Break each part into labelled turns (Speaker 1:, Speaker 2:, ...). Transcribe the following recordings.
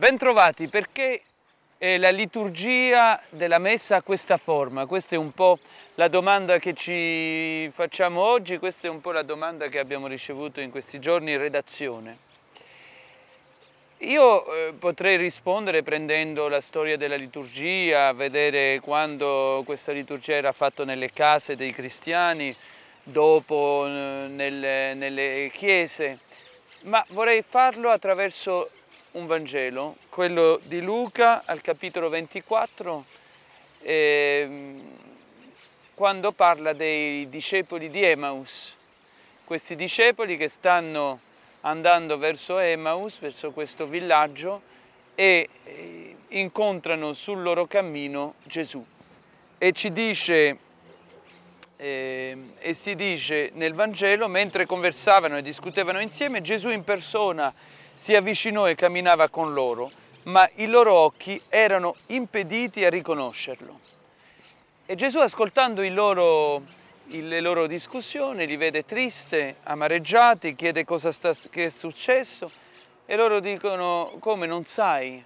Speaker 1: Bentrovati perché eh, la liturgia della messa ha questa forma? Questa è un po' la domanda che ci facciamo oggi, questa è un po' la domanda che abbiamo ricevuto in questi giorni in redazione. Io eh, potrei rispondere prendendo la storia della liturgia, vedere quando questa liturgia era fatta nelle case dei cristiani, dopo nelle, nelle chiese, ma vorrei farlo attraverso un Vangelo, quello di Luca al capitolo 24, eh, quando parla dei discepoli di Emmaus, questi discepoli che stanno andando verso Emmaus, verso questo villaggio, e eh, incontrano sul loro cammino Gesù. E ci dice e, ehm, e si dice nel Vangelo, mentre conversavano e discutevano insieme, Gesù in persona si avvicinò e camminava con loro, ma i loro occhi erano impediti a riconoscerlo. E Gesù, ascoltando loro, le loro discussioni, li vede tristi, amareggiati, chiede cosa sta, che è successo e loro dicono come non sai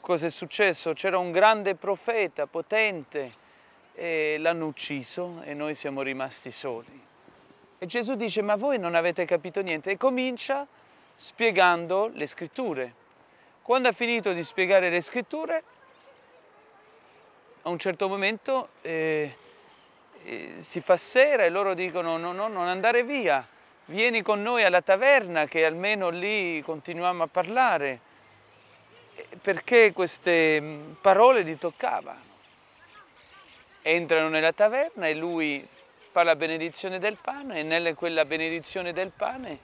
Speaker 1: cosa è successo, c'era un grande profeta, potente, e l'hanno ucciso e noi siamo rimasti soli. E Gesù dice, ma voi non avete capito niente e comincia spiegando le scritture. Quando ha finito di spiegare le scritture, a un certo momento eh, eh, si fa sera e loro dicono no, no, non andare via, vieni con noi alla taverna che almeno lì continuiamo a parlare, perché queste mm, parole li toccavano entrano nella taverna e lui fa la benedizione del pane e nella quella benedizione del pane,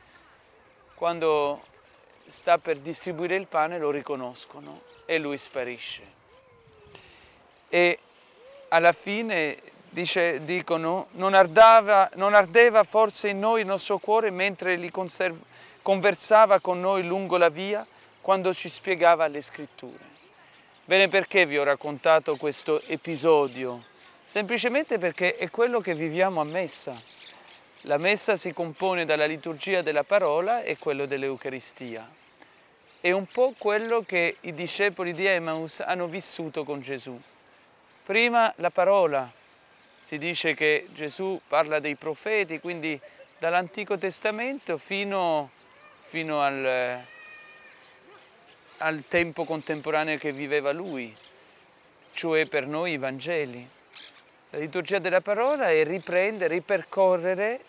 Speaker 1: quando sta per distribuire il pane, lo riconoscono e lui sparisce. E alla fine dice, dicono, non, ardava, non ardeva forse in noi il nostro cuore mentre li conversava con noi lungo la via quando ci spiegava le scritture. Bene, perché vi ho raccontato questo episodio? semplicemente perché è quello che viviamo a messa. La messa si compone dalla liturgia della parola e quello dell'Eucaristia. È un po' quello che i discepoli di Emmaus hanno vissuto con Gesù. Prima la parola, si dice che Gesù parla dei profeti, quindi dall'Antico Testamento fino, fino al, al tempo contemporaneo che viveva lui, cioè per noi i Vangeli. La liturgia della parola è riprendere, ripercorrere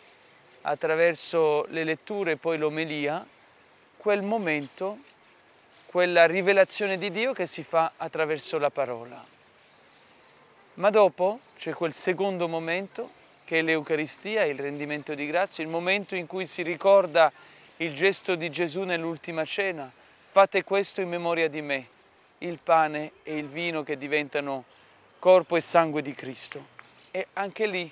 Speaker 1: attraverso le letture e poi l'omelia quel momento, quella rivelazione di Dio che si fa attraverso la parola. Ma dopo c'è quel secondo momento che è l'Eucaristia, il rendimento di grazia, il momento in cui si ricorda il gesto di Gesù nell'ultima cena. Fate questo in memoria di me, il pane e il vino che diventano corpo e sangue di Cristo. E anche lì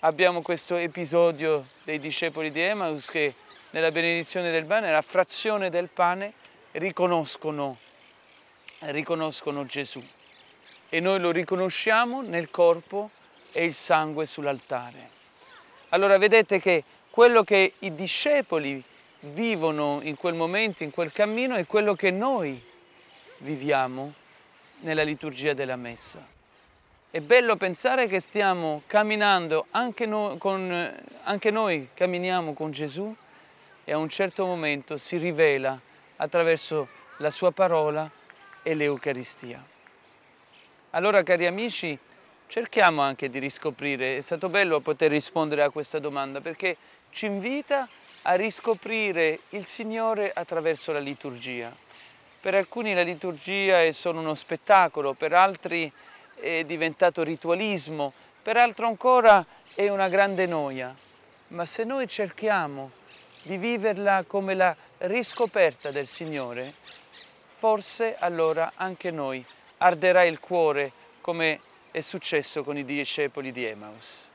Speaker 1: abbiamo questo episodio dei discepoli di Emmaus che nella benedizione del pane, la frazione del pane, riconoscono, riconoscono Gesù. E noi lo riconosciamo nel corpo e il sangue sull'altare. Allora vedete che quello che i discepoli vivono in quel momento, in quel cammino, è quello che noi viviamo nella liturgia della messa. È bello pensare che stiamo camminando, anche noi, con, anche noi camminiamo con Gesù e a un certo momento si rivela attraverso la sua parola e l'Eucaristia. Allora cari amici, cerchiamo anche di riscoprire, è stato bello poter rispondere a questa domanda perché ci invita a riscoprire il Signore attraverso la liturgia. Per alcuni la liturgia è solo uno spettacolo, per altri è diventato ritualismo, per altro ancora è una grande noia. Ma se noi cerchiamo di viverla come la riscoperta del Signore, forse allora anche noi arderà il cuore come è successo con i discepoli di Emmaus.